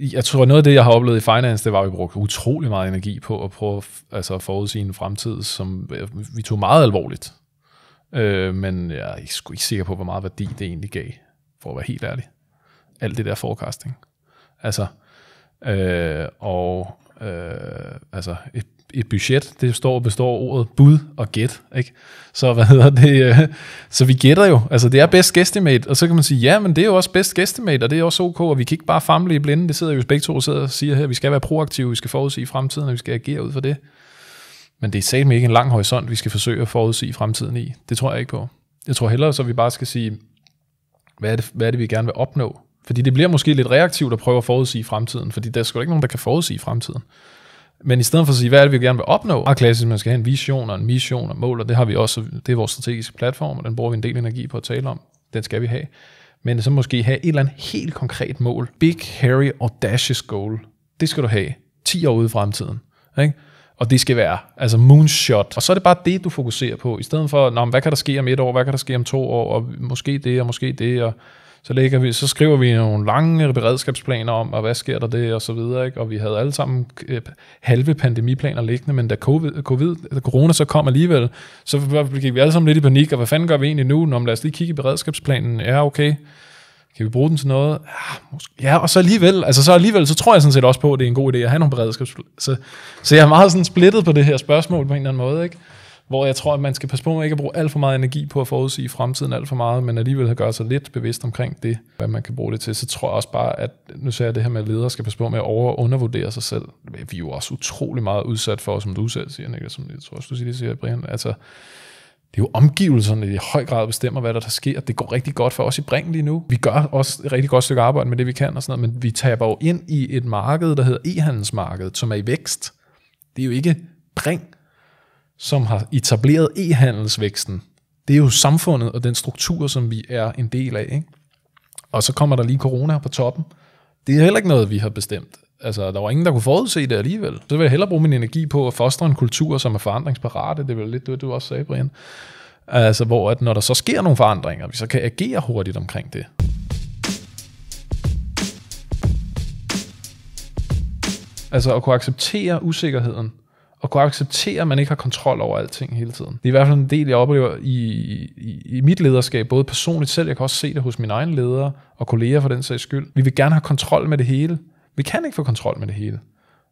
jeg tror, noget af det, jeg har oplevet i finance, det var, at vi brugte utrolig meget energi på at prøve altså, at forudsige en fremtid, som øh, vi tog meget alvorligt. Øh, men jeg er sgu ikke sikker på, hvor meget værdi det egentlig gav, for at være helt ærlig. Alt det der forecasting. Altså, øh, og øh, altså et et budget, det står, består ordet bud og gæt, ikke? Så hvad hedder det? Øh, så vi gætter jo, altså det er best guesstimate, og så kan man sige, ja, men det er jo også best guesstimate, og det er også ok, og vi kan ikke bare famle i blinde, det sidder jo begge to og sidder og siger her, vi skal være proaktive, vi skal forudsige fremtiden, og vi skal agere ud for det. Men det er satme ikke en lang horisont, vi skal forsøge at forudsige fremtiden i. Det tror jeg ikke på. Jeg tror hellere, så vi bare skal sige, hvad er det, hvad er det vi gerne vil opnå? Fordi det bliver måske lidt reaktivt at prøve at forudsige fremtiden, fordi der er sgu ikke nogen, der kan forudsige fremtiden. Men i stedet for at sige, hvad er det, vi gerne vil opnå, er klassisk, man skal have en vision og en mission og mål, og det har vi også, det er vores strategiske platform, og den bruger vi en del energi på at tale om. Den skal vi have. Men så måske have et eller andet helt konkret mål. Big, hairy, audacious goal. Det skal du have 10 år ude i fremtiden. Ikke? Og det skal være altså moonshot. Og så er det bare det, du fokuserer på, i stedet for, hvad kan der ske om et år, hvad kan der ske om to år, og måske det, og måske det, og så, lægger vi, så skriver vi nogle lange beredskabsplaner om, og hvad sker der det, og så videre. Ikke? Og vi havde alle sammen øh, halve pandemiplaner liggende, men da covid, COVID, corona så kom alligevel, så gik vi alle sammen lidt i panik, og hvad fanden gør vi egentlig nu? Nå, lad os lige kigge i beredskabsplanen. Ja, okay. Kan vi bruge den til noget? Ja, måske. ja, og så alligevel, altså så alligevel, så tror jeg sådan set også på, at det er en god idé at have nogle beredskabsplaner. Så, så jeg er meget sådan splittet på det her spørgsmål på en eller anden måde, ikke? hvor jeg tror, at man skal passe på med ikke at bruge alt for meget energi på at forudsige fremtiden alt for meget, men alligevel gøre sig lidt bevidst omkring det, hvad man kan bruge det til. Så tror jeg også bare, at nu ser jeg det her med, at ledere skal passe på med at over- og undervurdere sig selv. Vi er jo også utrolig meget udsat for, som du selv siger, Niklas, som jeg tror også, du siger, det siger Brian. Altså, det er jo omgivelserne, der i høj grad bestemmer, hvad der, der sker. Det går rigtig godt for os i Bring lige nu. Vi gør også et rigtig godt stykke arbejde med det, vi kan og sådan noget, men vi taber jo ind i et marked, der hedder e-handelsmarkedet, som er i vækst. Det er jo ikke Bring, som har etableret e-handelsvæksten, det er jo samfundet og den struktur, som vi er en del af. Ikke? Og så kommer der lige corona på toppen. Det er heller ikke noget, vi har bestemt. Altså, der var ingen, der kunne forudse det alligevel. Så vil jeg hellere bruge min energi på at fostre en kultur, som er forandringsparate. Det vel lidt det, du også sagde, Brian. Altså, hvor at når der så sker nogle forandringer, vi så kan agere hurtigt omkring det. Altså at kunne acceptere usikkerheden at kunne acceptere, at man ikke har kontrol over alting hele tiden. Det er i hvert fald en del, jeg oplever i, i, i mit lederskab, både personligt selv, jeg kan også se det hos mine egne ledere og kolleger for den sags skyld. Vi vil gerne have kontrol med det hele. Vi kan ikke få kontrol med det hele.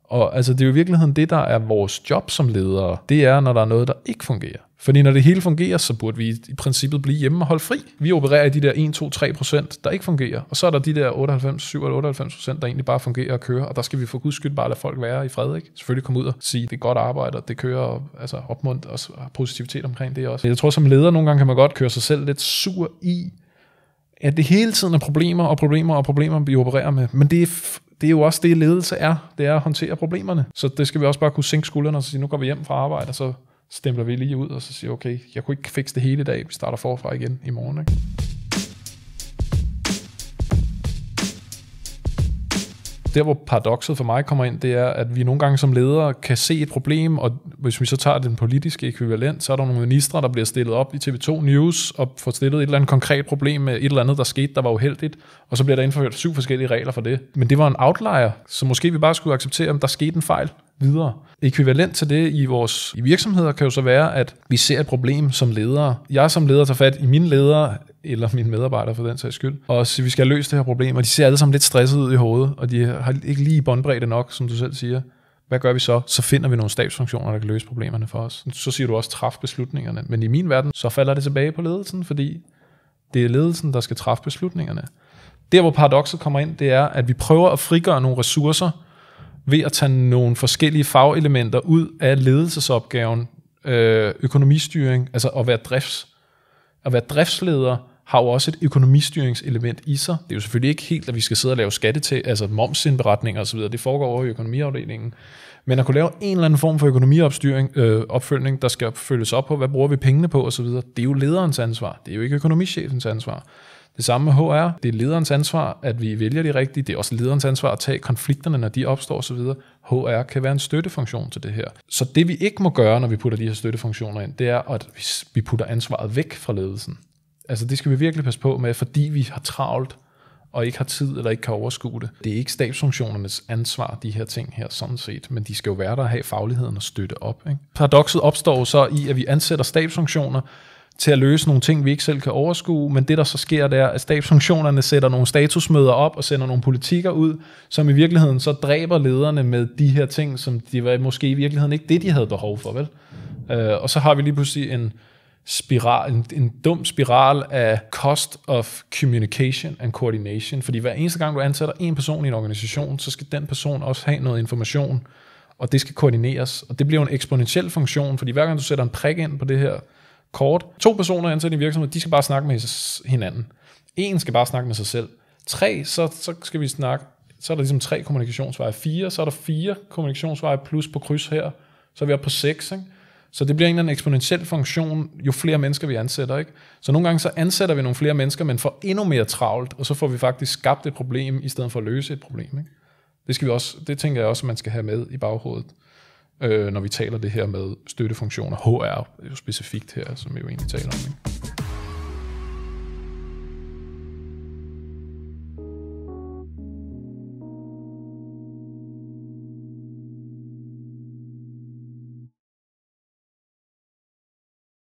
Og altså, det er jo i virkeligheden det, der er vores job som ledere. Det er, når der er noget, der ikke fungerer. Fordi når det hele fungerer, så burde vi i princippet blive hjemme og holde fri. Vi opererer i de der 1, 2, 3 procent, der ikke fungerer. Og så er der de der 98, 97, 98 procent, der egentlig bare fungerer og kører. Og der skal vi for guds skyld bare lade folk være i fred. Ikke? Selvfølgelig komme ud og sige, det er godt arbejde, og det kører og, altså, opmunt og positivitet omkring det også. Jeg tror, som leder nogle gange kan man godt køre sig selv lidt sur i, at det hele tiden er problemer og problemer og problemer, vi opererer med. Men det er det er jo også det, ledelse er. Det er at håndtere problemerne. Så det skal vi også bare kunne sænke skuldrene og sige, nu går vi hjem fra arbejde, og så stempler vi lige ud, og så siger, okay, jeg kunne ikke fikse det hele i dag, vi starter forfra igen i morgen. Ikke? Der, hvor paradokset for mig kommer ind, det er, at vi nogle gange som ledere kan se et problem, og hvis vi så tager den politiske ekvivalent, så er der nogle ministre, der bliver stillet op i TV2 News og får stillet et eller andet konkret problem med et eller andet, der skete, der var uheldigt, og så bliver der indført syv forskellige regler for det. Men det var en outlier, så måske vi bare skulle acceptere, at der skete en fejl, videre. Ekvivalent til det i vores i virksomheder kan jo så være, at vi ser et problem som ledere. Jeg som leder tager fat i mine ledere, eller mine medarbejdere for den sags skyld, og så vi skal løse det her problem, og de ser alle sammen lidt stresset ud i hovedet, og de har ikke lige båndbredde nok, som du selv siger. Hvad gør vi så? Så finder vi nogle stabsfunktioner, der kan løse problemerne for os. Så siger du også, træf beslutningerne. Men i min verden, så falder det tilbage på ledelsen, fordi det er ledelsen, der skal træffe beslutningerne. Der, hvor paradokset kommer ind, det er, at vi prøver at frigøre nogle ressourcer, ved at tage nogle forskellige fagelementer ud af ledelsesopgaven, øh, økonomistyring, altså at være drifts. At være driftsleder har jo også et økonomistyringselement i sig. Det er jo selvfølgelig ikke helt, at vi skal sidde og lave skatte til, altså momsindberetninger osv., det foregår over i økonomiafdelingen. Men at kunne lave en eller anden form for økonomiopstyring, øh, opfølgning, der skal følges op på, hvad bruger vi pengene på osv., det er jo lederens ansvar, det er jo ikke økonomichefens ansvar. Det samme med HR. Det er lederens ansvar, at vi vælger de rigtige. Det er også lederens ansvar at tage konflikterne, når de opstår osv. HR kan være en støttefunktion til det her. Så det vi ikke må gøre, når vi putter de her støttefunktioner ind, det er, at vi putter ansvaret væk fra ledelsen. Altså det skal vi virkelig passe på med, fordi vi har travlt og ikke har tid eller ikke kan overskue det. Det er ikke stabsfunktionernes ansvar, de her ting her, sådan set, men de skal jo være der og have fagligheden og støtte op. Ikke? Paradoxet opstår så i, at vi ansætter stabsfunktioner, til at løse nogle ting, vi ikke selv kan overskue, men det der så sker, det er, at stabsfunktionerne sætter nogle statusmøder op og sender nogle politikker ud, som i virkeligheden så dræber lederne med de her ting, som de var måske i virkeligheden ikke det, de havde behov for, vel? Øh, og så har vi lige pludselig en, spiral, en, en dum spiral af cost of communication and coordination. Fordi hver eneste gang, du ansætter en person i en organisation, så skal den person også have noget information, og det skal koordineres. Og det bliver en eksponentiel funktion, fordi hver gang du sætter en prik ind på det her kort. To personer ansat i virksomheden, de skal bare snakke med hinanden. En skal bare snakke med sig selv. Tre, så, så skal vi snakke, så er der ligesom tre kommunikationsveje. Fire, så er der fire kommunikationsveje plus på kryds her. Så er vi oppe på seks, ikke? Så det bliver en eller anden eksponentiel funktion, jo flere mennesker vi ansætter. Ikke? Så nogle gange så ansætter vi nogle flere mennesker, men får endnu mere travlt, og så får vi faktisk skabt et problem, i stedet for at løse et problem. Ikke? Det, skal vi også, det tænker jeg også, man skal have med i baghovedet øh, når vi taler det her med støttefunktioner, HR specifikt her, som vi jo egentlig taler om. Ikke?